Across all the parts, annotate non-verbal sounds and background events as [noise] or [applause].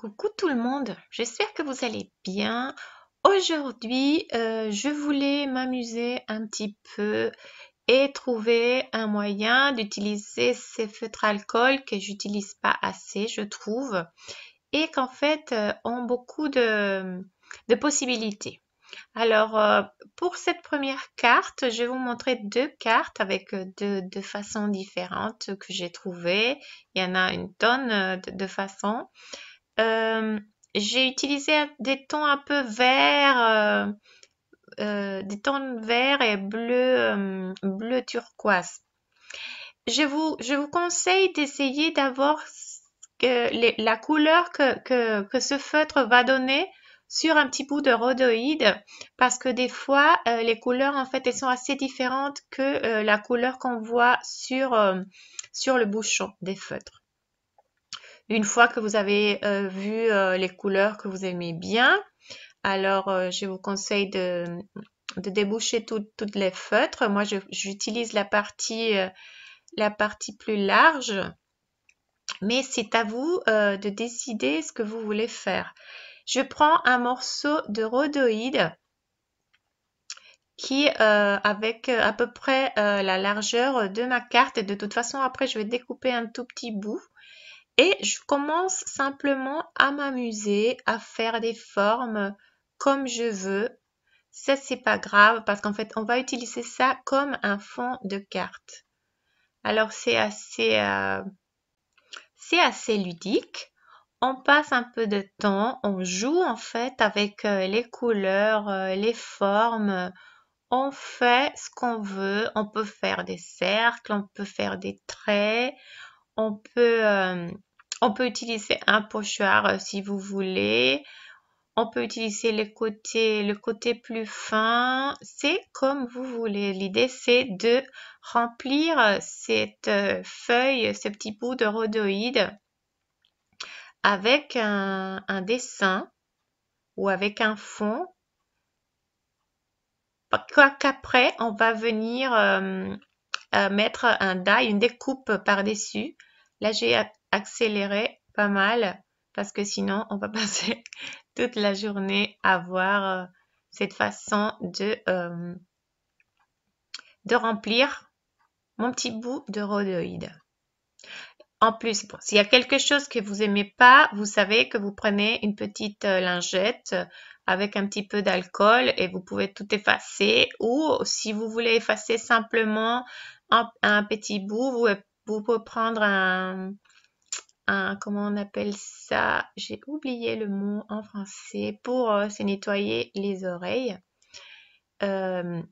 Coucou tout le monde, j'espère que vous allez bien. Aujourd'hui, euh, je voulais m'amuser un petit peu et trouver un moyen d'utiliser ces feutres alcool que j'utilise pas assez, je trouve, et qu'en fait euh, ont beaucoup de, possibilités. Alors, euh, pour cette première carte, je vais vous montrer deux cartes avec deux, façons différentes que j'ai trouvées. Il y en a une tonne de façons. Euh, j'ai utilisé des tons un peu verts, euh, euh, des tons verts et bleu, bleu turquoise. Je vous, je vous conseille d'essayer d'avoir la couleur que, que, ce feutre va donner sur un petit bout de rhodoïde parce que des fois les couleurs en fait elles sont assez différentes que la couleur qu'on voit sur, sur le bouchon des feutres. Une fois que vous avez euh, vu euh, les couleurs que vous aimez bien, alors euh, je vous conseille de, déboucher toutes les feutres. Moi, j'utilise la partie, la partie plus large, mais c'est à vous de décider ce que vous voulez faire. Je prends un morceau de rhodoïde qui avec à peu près la largeur de ma carte. Et de toute façon, après, je vais découper un tout petit bout et je commence simplement à m'amuser, à faire des formes comme je veux. Ça, c'est pas grave parce qu'en fait, on va utiliser ça comme un fond de carte. Alors, c'est assez, euh, c'est assez ludique. On passe un peu de temps, on joue en fait avec euh, les couleurs, euh, les formes. On fait ce qu'on veut. On peut faire des cercles, on peut faire des traits, on peut on peut utiliser un pochoir euh, si vous voulez. On peut utiliser les côtés, le côté plus fin. C'est comme vous voulez. L'idée, c'est de remplir euh, cette euh, feuille, ce petit bout de rhodoïde avec un, un dessin ou avec un fond qu'après on va venir mettre un die, une découpe par-dessus. Là, j'ai accélérer pas mal parce que sinon on va [laughs] passer toute la journée à voir euh, cette façon de, euh, de remplir mon petit bout de rhodoïde En plus, s'il y a quelque chose que vous aimez pas, vous savez que vous prenez une petite euh, lingette avec un petit peu d'alcool et vous pouvez tout effacer. Ou si vous voulez effacer simplement un, petit bout, vous, vous pouvez prendre un, comment on appelle ça J'ai oublié le mot en français pour euh, se nettoyer les oreilles. Euh,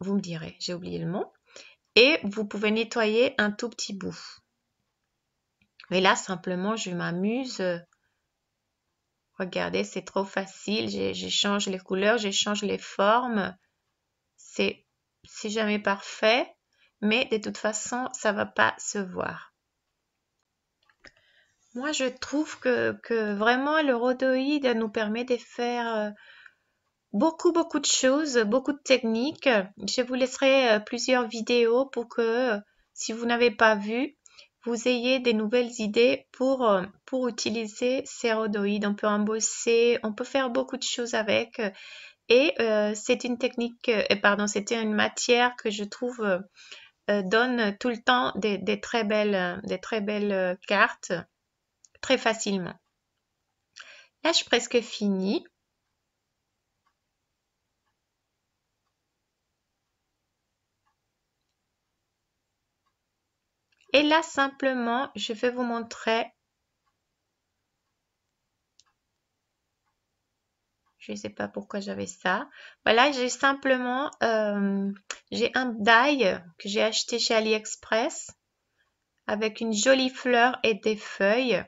vous me direz, j'ai oublié le mot. Et vous pouvez nettoyer un tout petit bout. Mais là, simplement, je m'amuse. Regardez, c'est trop facile. J'échange les couleurs, j'échange les formes. C'est jamais parfait, mais de toute façon, ça va pas se voir. Moi, je trouve que, vraiment le rhodoïde nous permet de faire euh, beaucoup, beaucoup de choses, beaucoup de techniques. Je vous laisserai euh, plusieurs vidéos pour que, euh, si vous n'avez pas vu, vous ayez des nouvelles idées pour, utiliser ces rhodoïdes. On peut embosser, on peut faire beaucoup de choses avec. Et c'est une technique, pardon, c'était une matière que je trouve donne tout le temps des très belles, des très belles cartes très facilement. Là, je suis presque fini. Et là, simplement, je vais vous montrer. Je ne sais pas pourquoi j'avais ça. Voilà, bah, j'ai simplement, euh, j'ai un die que j'ai acheté chez AliExpress avec une jolie fleur et des feuilles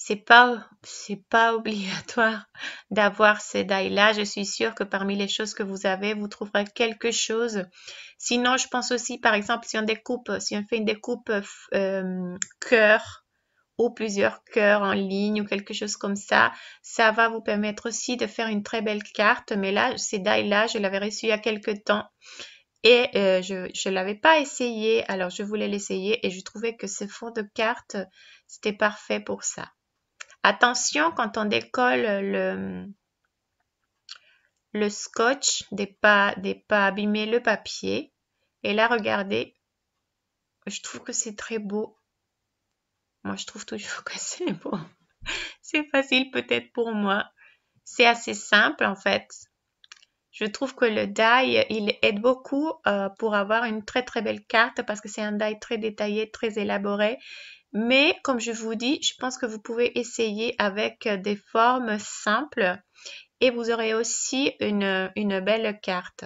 c'est pas c'est pas [laughs] obligatoire d'avoir ces dailles là je suis sûre que parmi les choses que vous avez vous trouverez quelque chose sinon je pense aussi par exemple si on découpe si on fait une découpe euh, cœur ou plusieurs cœurs en ligne ou quelque chose comme ça ça va vous permettre aussi de faire une très belle carte mais là ces dailles là je l'avais reçu il y a quelque temps et euh, je ne l'avais pas essayé, alors je voulais l'essayer et je trouvais que ce fond de carte, c'était parfait pour ça. Attention quand on décolle le, le scotch de pas, des pas abîmer le papier. Et là, regardez, je trouve que c'est très beau. Moi, je trouve toujours [laughs] que c'est beau. c'est facile peut-être pour moi. C'est assez simple en fait. Je trouve que le die, il aide beaucoup euh, pour avoir une très très belle carte parce que c'est un die très détaillé, très élaboré mais comme je vous dis, je pense que vous pouvez essayer avec euh, des formes simples et vous aurez aussi une, belle carte.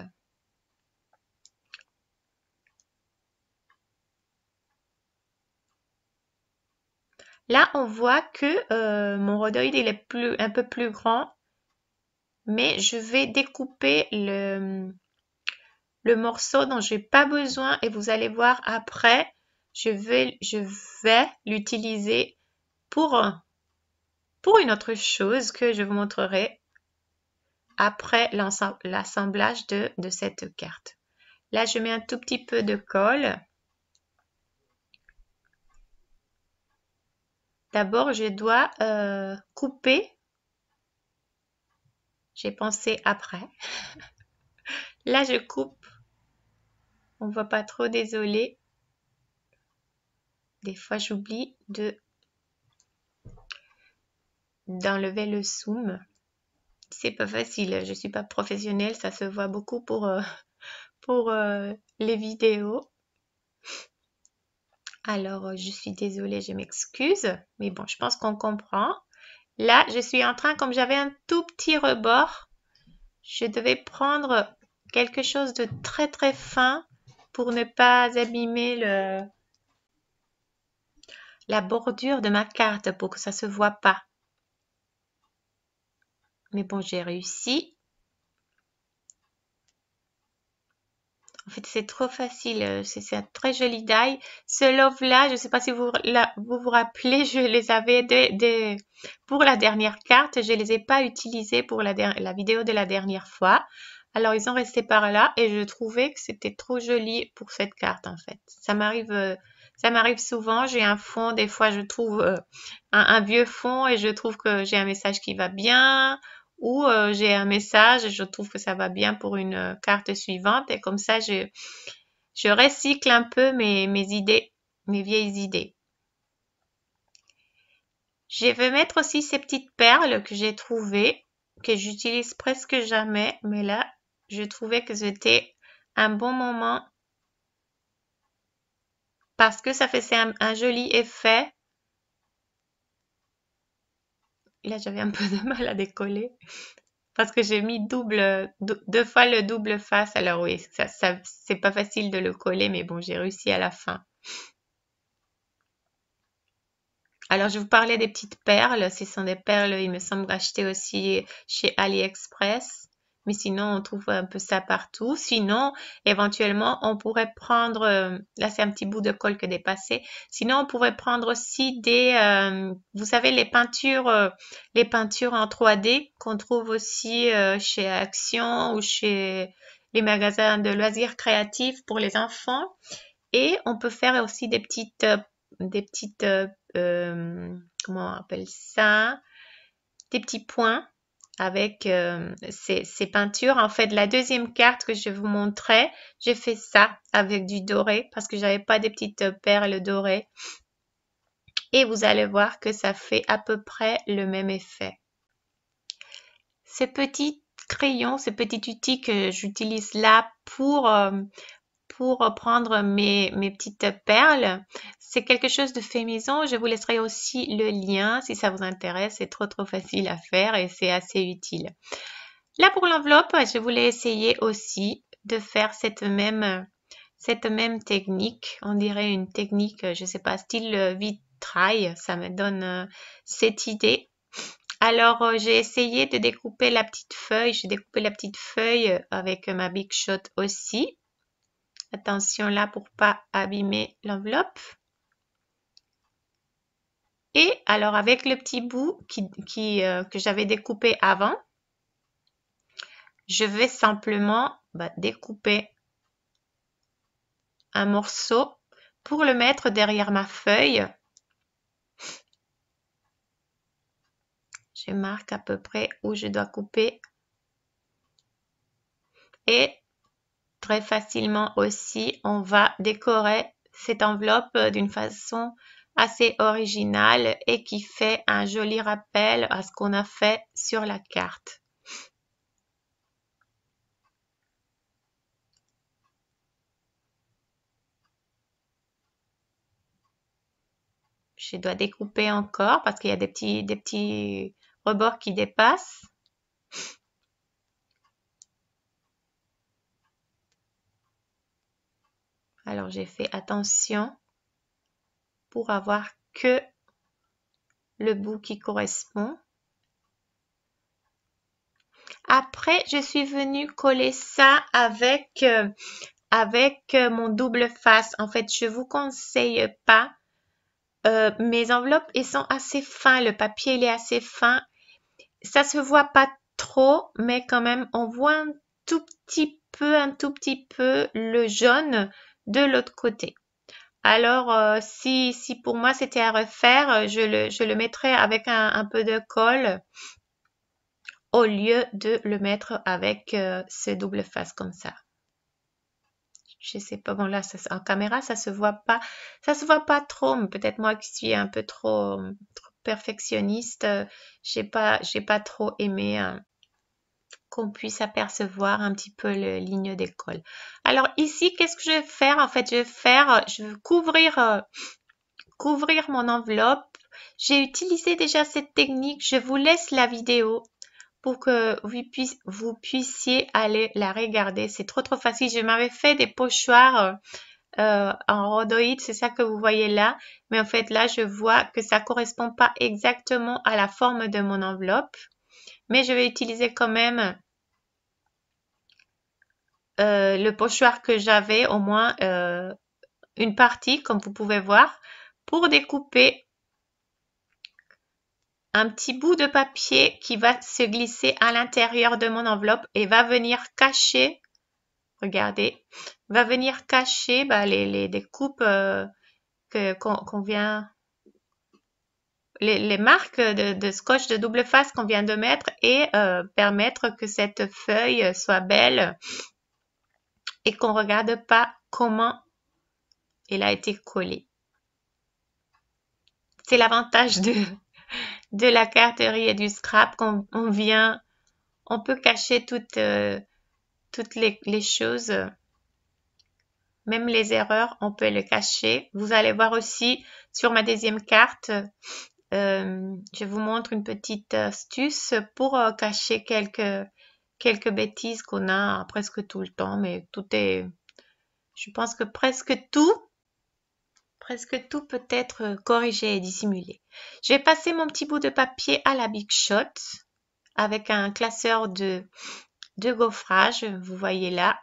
Là, on voit que euh, mon rhodoïde il est un peu plus grand, mais je vais découper le, le morceau dont je n'ai pas besoin et vous allez voir après je vais, je vais l'utiliser pour, pour une autre chose que je vous montrerai après l'assemblage de, cette carte. Là, je mets un tout petit peu de colle. D'abord, je dois euh, couper. J'ai pensé après. [laughs] Là, je coupe. On voit pas trop, désolé. Des fois, j'oublie de d'enlever le zoom. C'est pas facile, je suis pas professionnelle, ça se voit beaucoup pour, euh, [laughs] pour euh, les vidéos. Alors, je suis désolée, je m'excuse, mais bon, je pense qu'on comprend. Là, je suis en train, comme j'avais un tout petit rebord, je devais prendre quelque chose de très très fin pour ne pas abîmer le, la bordure de ma carte pour que ça se voit pas. Mais bon, j'ai réussi. En fait, c'est trop facile. Euh, c'est un très joli die. Ce love-là, je ne sais pas si vous, vous, rappelez, [laughs] je les avais pour la dernière carte. Je ne les ai pas utilisés pour la, la, vidéo de la dernière fois. Alors, ils ont resté par là et je trouvais que c'était trop joli pour cette carte, en fait. Ça m'arrive euh, ça m'arrive souvent, j'ai un fond, des fois je trouve euh, un, vieux fond et je trouve que j'ai un message qui va bien ou euh, j'ai un message et je trouve que ça va bien pour une euh, carte suivante et comme ça je, recycle un peu mes, mes idées, mes vieilles idées. Je vais mettre aussi ces petites perles que j'ai trouvées, que j'utilise presque jamais, mais là, je trouvais que c'était un bon moment parce que ça fait un, joli effet. Là, j'avais un peu de [laughs] mal à décoller parce que j'ai mis double, deux fois le double face. Alors oui, ça, c'est pas facile de le coller, mais bon, j'ai réussi à la fin. Alors, je vous parlais des petites perles. Ce sont des perles, il me semble, achetées aussi chez AliExpress. Mais sinon, on trouve un peu ça partout. Sinon, éventuellement, on pourrait prendre, euh, là c'est un petit bout de colle que dépassé. Sinon, on pourrait prendre aussi des, euh, vous savez, les peintures, euh, les peintures en 3D qu'on trouve aussi chez Action ou chez les magasins de loisirs créatifs pour les enfants. Et on peut faire aussi des petites, des petites, comment on appelle ça, des petits points avec euh, ces, peintures. En fait, la deuxième carte que je vous montrais, j'ai fait ça avec du doré parce que j'avais pas des petites perles dorées. Et vous allez voir que ça fait à peu près le même effet. Ces petits crayons, ces petits outils que j'utilise là pour, euh, pour prendre mes, petites perles. C'est quelque chose de fait maison. Je vous laisserai aussi le lien si ça vous intéresse. C'est trop trop facile à faire et c'est assez utile. Là pour l'enveloppe, je voulais essayer aussi de faire cette même, cette même technique. On dirait une technique, je ne sais pas, style vitrail. Ça me donne euh, cette idée. Alors, euh, j'ai essayé de découper la petite feuille. J'ai découpé la petite feuille avec ma Big Shot aussi. Attention là pour pas abîmer l'enveloppe. Et alors avec le petit bout qui, euh, que j'avais découpé avant, je vais simplement bah, découper un morceau pour le mettre derrière ma feuille. Je marque à peu près où je dois couper. Et facilement aussi. On va décorer cette enveloppe euh, d'une façon assez originale et qui fait un joli rappel à ce qu'on a fait sur la carte. Je dois découper encore parce qu'il y a des petits, des petits rebords qui dépassent. Alors, j'ai fait attention pour avoir que le bout qui correspond. Après, je suis venue coller ça avec, euh, avec euh, mon double face. En fait, je vous conseille pas. Euh, mes enveloppes, elles sont assez fines. Le papier, il est assez fin. Ça se voit pas trop, mais quand même, on voit un tout petit peu, un tout petit peu le jaune de l'autre côté. Alors, euh, si, si pour moi c'était à refaire, euh, je le, je le mettrais avec un, peu de colle au lieu de le mettre avec euh, ce ces double faces comme ça. Je sais pas, bon là, ça, en caméra, ça se voit pas, ça se voit pas trop, peut-être moi qui suis un peu trop, perfectionniste, j'ai pas, j'ai pas trop aimé hein qu'on puisse apercevoir un petit peu le ligne d'école. Alors ici, qu'est-ce que je vais faire En fait, je vais faire, je vais couvrir, euh, couvrir mon enveloppe. J'ai utilisé déjà cette technique. Je vous laisse la vidéo pour que vous, puissiez, aller la regarder. C'est trop trop facile. Je m'avais fait des pochoirs euh, euh, en rhodoïde, c'est ça que vous voyez là. Mais en fait là, je vois que ça correspond pas exactement à la forme de mon enveloppe. Mais je vais utiliser quand même euh, le pochoir que j'avais, au moins euh, une partie, comme vous pouvez voir, pour découper un petit bout de papier qui va se glisser à l'intérieur de mon enveloppe et va venir cacher, regardez, va venir cacher bah, les, découpes euh, qu'on vient les, marques de, scotch de double face qu'on vient de mettre et euh, permettre que cette feuille soit belle et qu'on ne regarde pas comment elle a été collée. C'est l'avantage de, de la carterie et du scrap qu'on vient, on peut cacher toutes, euh, toutes les, les choses même les erreurs, on peut les cacher. Vous allez voir aussi sur ma deuxième carte euh, je vous montre une petite astuce pour euh, cacher quelques, quelques bêtises qu'on a presque tout le temps, mais tout est, je pense que presque tout, presque tout peut être corrigé et dissimulé. Je vais passer mon petit bout de papier à la Big Shot avec un classeur de, de gaufrage, vous voyez là.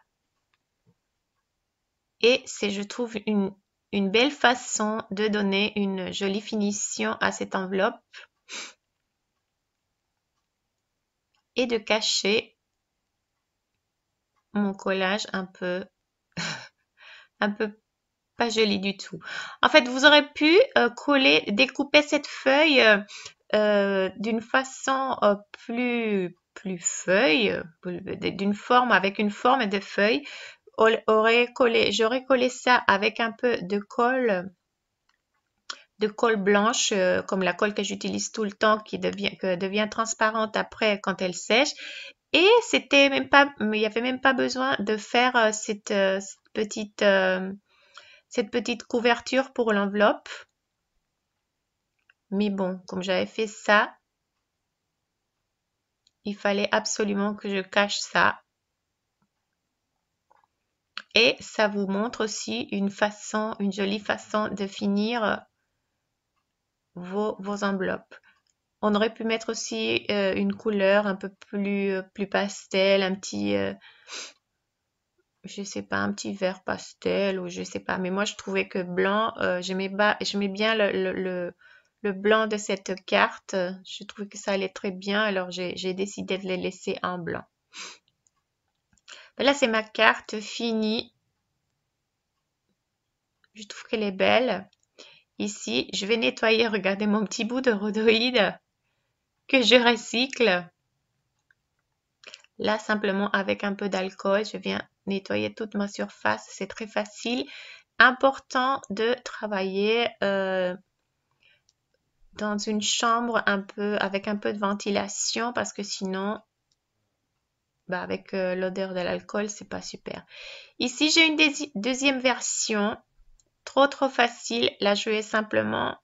Et c'est, je trouve, une une belle façon de donner une jolie finition à cette enveloppe et de cacher mon collage un peu [laughs] un peu pas joli du tout. En fait, vous aurez pu euh, coller, découper cette feuille euh, d'une façon euh, plus plus feuille, d'une forme avec une forme de feuille collé, j'aurais collé ça avec un peu de colle, de colle blanche, euh, comme la colle que j'utilise tout le temps, qui devient, que devient transparente après quand elle sèche. Et c'était même pas, il n'y avait même pas besoin de faire euh, euh, petite, cette petite couverture pour l'enveloppe. Mais bon, comme j'avais fait ça, il fallait absolument que je cache ça et ça vous montre aussi une façon, une jolie façon de finir euh, vos, enveloppes. On aurait pu mettre aussi euh, une couleur un peu plus, euh, plus pastel, un petit, je je sais pas, un petit vert pastel ou je sais pas. Mais moi, je trouvais que blanc, j'aimais bien le, le, blanc de cette carte. Je trouvais que ça allait très bien, alors j'ai décidé de les laisser en blanc. Là, c'est ma carte finie. Je trouve qu'elle est belle. Ici, je vais nettoyer, regardez mon petit bout de rhodoïde que je recycle. Là, simplement avec un peu d'alcool, je viens nettoyer toute ma surface. C'est très facile. Important de travailler euh, dans une chambre un peu avec un peu de ventilation parce que sinon bah, avec euh, l'odeur de l'alcool, c'est pas super. Ici, j'ai une deuxième version. Trop, trop facile. Là, je vais simplement.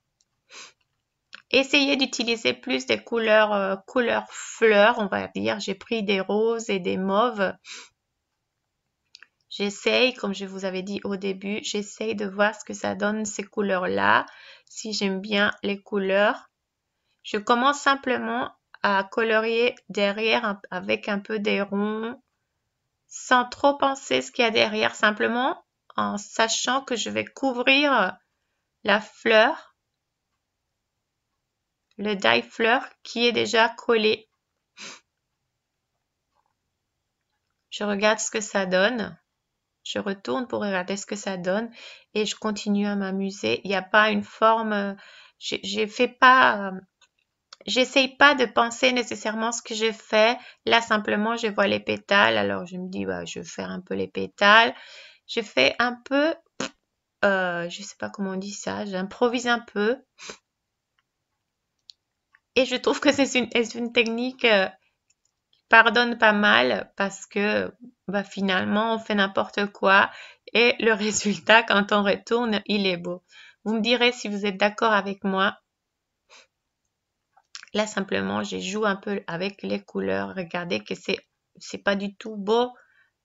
essayer d'utiliser plus des couleurs, euh, couleurs fleurs, on va dire. J'ai pris des roses et des mauves. J'essaye, comme je vous avais dit au début, j'essaye de voir ce que ça donne ces couleurs-là, si j'aime bien les couleurs. Je commence simplement à colorier derrière avec un peu des ronds sans trop penser ce qu'il y a derrière, simplement en sachant que je vais couvrir la fleur, le die fleur qui est déjà collé. Je regarde ce que ça donne. Je retourne pour regarder ce que ça donne et je continue à m'amuser. Il n'y a pas une forme, j'ai fait pas euh, j'essaye pas de penser nécessairement ce que je fais. Là, simplement, je vois les pétales. Alors, je me dis, bah, je vais faire un peu les pétales. Je fais un peu, euh, je sais pas comment on dit ça, j'improvise un peu. Et je trouve que c'est une, technique euh, qui pardonne pas mal parce que bah, finalement, on fait n'importe quoi et le [laughs] résultat, quand on retourne, il est beau. Vous me direz si vous êtes d'accord avec moi Là, simplement, je joue un peu avec les couleurs. Regardez que c'est c'est pas du tout beau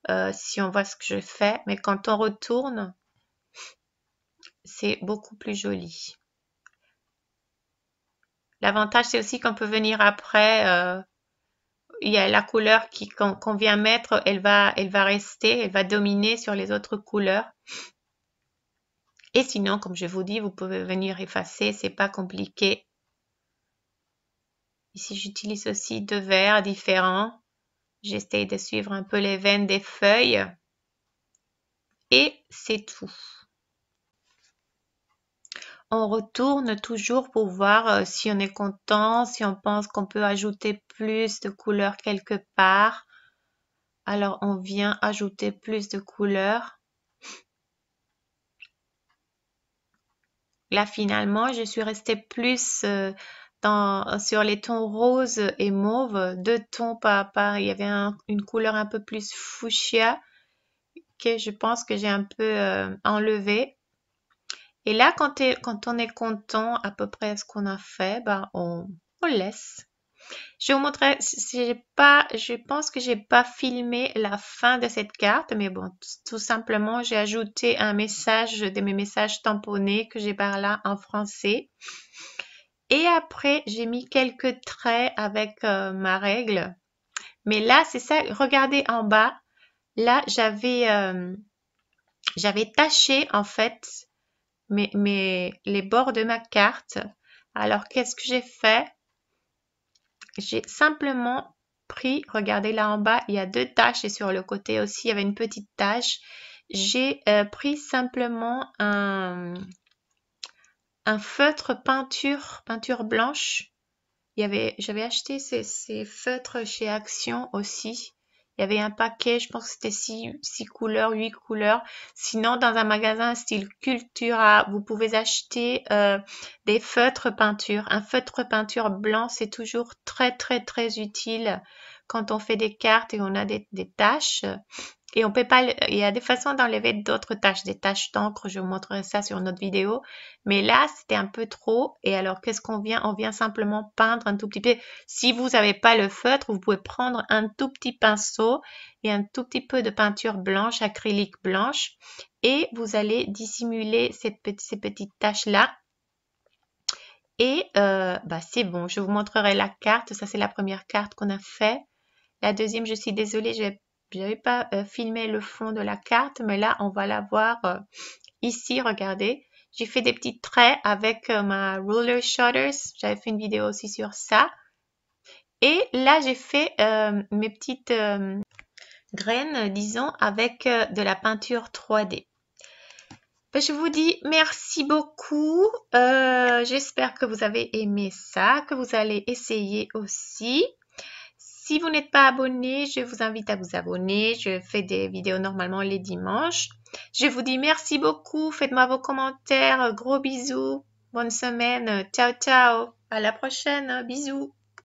euh, si on voit ce que je fais. Mais quand on retourne, c'est beaucoup plus joli. L'avantage, c'est aussi qu'on peut venir après. Euh, il y a la couleur qui qu'on vient mettre, elle va, elle va rester, elle va dominer sur les autres couleurs. Et sinon, comme je vous dis, vous pouvez venir effacer, c'est pas compliqué. Ici, j'utilise aussi deux verres différents. J'essaie de suivre un peu les veines des feuilles. Et c'est tout. On retourne toujours pour voir euh, si on est content, si on pense qu'on peut ajouter plus de couleurs quelque part. Alors, on vient ajouter plus de couleurs. Là, finalement, je suis restée plus euh, sur les tons rose et mauve, deux tons par part. Il y avait une couleur un peu plus fuchsia que je pense que j'ai un peu enlevée. Euh, enlevé. Et là, quand, on est content à peu près ce qu'on a fait, ben, on, laisse. Je vais vous montrer, pas, je pense que j'ai pas filmé la fin de cette carte, mais bon, tout simplement, j'ai ajouté un message de mes messages tamponnés que j'ai par là en français. Et après, j'ai mis quelques traits avec euh, ma règle. Mais là, c'est ça, regardez en bas. Là, j'avais euh, j'avais taché en fait mes, mes, les bords de ma carte. Alors, qu'est-ce que j'ai fait J'ai simplement pris, regardez là en bas, il y a deux taches et sur le côté aussi, il y avait une petite tache. J'ai euh, pris simplement un, un feutre peinture, peinture blanche. Il y avait, j'avais acheté ces, feutres chez Action aussi. Il y avait un paquet, je pense que c'était 6, couleurs, 8 couleurs. Sinon, dans un magasin style Cultura, vous pouvez acheter euh, des feutres peinture. Un feutre peinture blanc, c'est toujours très, très, très utile quand on fait des cartes et on a des, des tâches. Et on peut pas, il y a des façons d'enlever d'autres tâches, des tâches d'encre, je vous montrerai ça sur notre vidéo. Mais là, c'était un peu trop. Et alors, qu'est-ce qu'on vient On vient simplement peindre un tout petit peu. Si vous n'avez pas le feutre, vous pouvez prendre un tout petit pinceau et un tout petit peu de peinture blanche, acrylique blanche. Et vous allez dissimuler ces petites taches là Et euh, bah, c'est bon, je vous montrerai la carte. Ça, c'est la première carte qu'on a fait. La deuxième, je suis désolée, je vais je n'avais pas euh, filmé le fond de la carte, mais là, on va la voir euh, ici, regardez. J'ai fait des petits traits avec euh, ma ruler shutters. J'avais fait une vidéo aussi sur ça. Et là, j'ai fait mes petites graines, disons, avec de la peinture 3D. Ben, je vous dis merci beaucoup. J'espère que vous avez aimé ça, que vous allez essayer aussi. Si vous n'êtes pas abonné, je vous invite à vous abonner. Je fais des vidéos normalement les dimanches. Je vous dis merci beaucoup. Faites-moi vos commentaires. Gros bisous. Bonne semaine. Ciao, ciao. À la prochaine. Bisous.